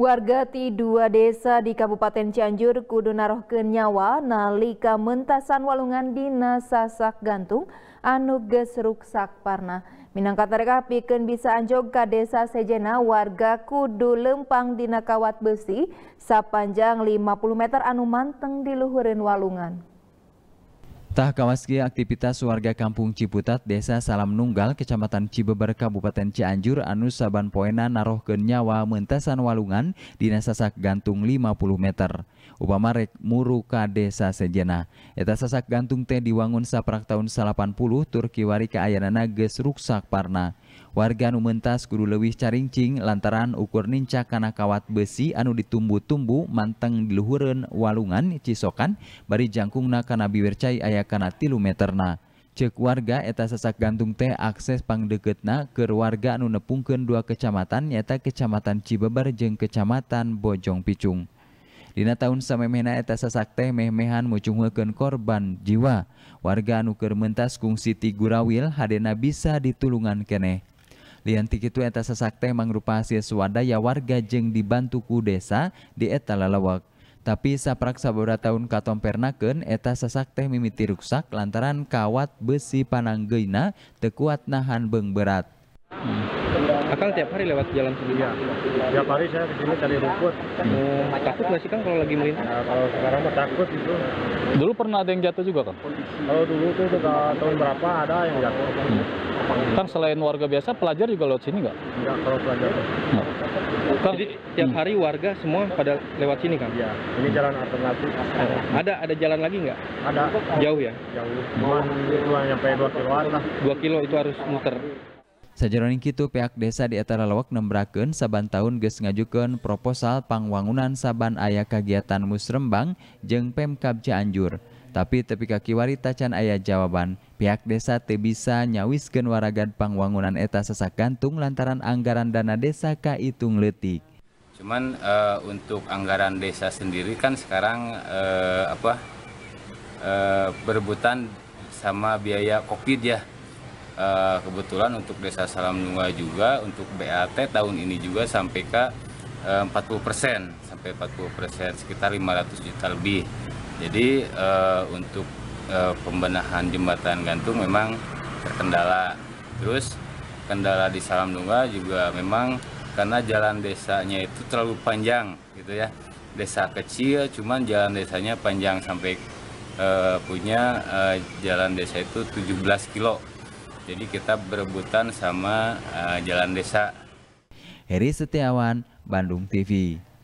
Warga ti dua desa di Kabupaten Cianjur kudu narohkeun nyawa nalika mentasan walungan dina sasak gantung anu geus ruksak parna. Minangkat mereka pikeun bisa anjog ka desa Sejena warga kudu lempang dina kawat besi sapanjang 50 meter anu manteng di luhureun walungan. Tah Kawaski aktivitas warga kampung Ciputat, Desa Salam Nunggal, Kecamatan Cibeber, Kabupaten Cianjur, anu saban poena naroh genyawa mentasan walungan dina sasak gantung 50 meter. Upama rek muru desa sejena. Eta sasak gantung teh diwangun saprak tahun 80 Turki wari ka ayanana ruksak parna. Warga anu mentas kudu lewis caringcing lantaran ukur ninca kana kawat besi anu ditumbu-tumbu manteng diluhuren walungan cisokan bari jangkungna kana biwercai Ayah karena kana tilu meterna. Cek warga eta sesak gantung teh akses pangdeketna ke warga anu nepungkeun dua kecamatan nyata Kecamatan Cibebar jeung Kecamatan Bojong Picung. Dina tahun samemehna eta sasak teh meh-mehan korban jiwa. Warga anu keur mentas kungsi ti gurawil hadena bisa ditulungan keneh. Lian tikitu eta sasak teh mangrupa hasil swadaya warga jeung dibantu ku desa di eta lalawak tapi saprak sabora tahun pernaken eta sasak teh mimiti rusak lantaran kawat besi pananggeina tekuat nahan beng berat. Hmm. Akang tiap hari lewat jalan sini? ya. tiap hari saya kesini cari rumput. Hmm. Takut nggak sih Kang kalau lagi melintas? Nah, kalau sekarang mah takut itu. Dulu pernah ada yang jatuh juga Kang? Kalau dulu tuh tahun berapa ada yang jatuh. Hmm. Kang selain warga biasa, pelajar juga lewat sini nggak? Enggak kalau pelajar. Kang, Jadi tiap hari warga semua pada lewat sini kan? Iya. Ini jalan alternatif. Ada ada jalan lagi nggak? Ada. Jauh ya? Jauh. Mau sampai nyampe dua kilo lah. Dua kilo itu harus muter. Sejalan itu pihak desa di Etara Lawak nembrakan saban tahun geus ngajukan proposal pangwangunan saban ayah kegiatan musrembang jeng Pemkab Cianjur. Tapi tepi kaki warita can ayah jawaban, pihak desa te bisa nyawiskan waragan pangwangunan eta sesak gantung lantaran anggaran dana desa kaitung letik. Cuman e, untuk anggaran desa sendiri kan sekarang e, apa e, berebutan sama biaya covid ya. e, kebetulan untuk desa Salam Nunga juga untuk BAT tahun ini juga sampai ke 40 persen sampai 40 persen sekitar 500 juta lebih jadi uh, untuk uh, pembenahan jembatan gantung memang terkendala. Terus kendala di Salam Dunga juga memang karena jalan desanya itu terlalu panjang gitu ya. Desa kecil cuman jalan desanya panjang sampai uh, punya uh, jalan desa itu 17 kilo. Jadi kita berebutan sama uh, jalan desa. Heri Setiawan, Bandung TV.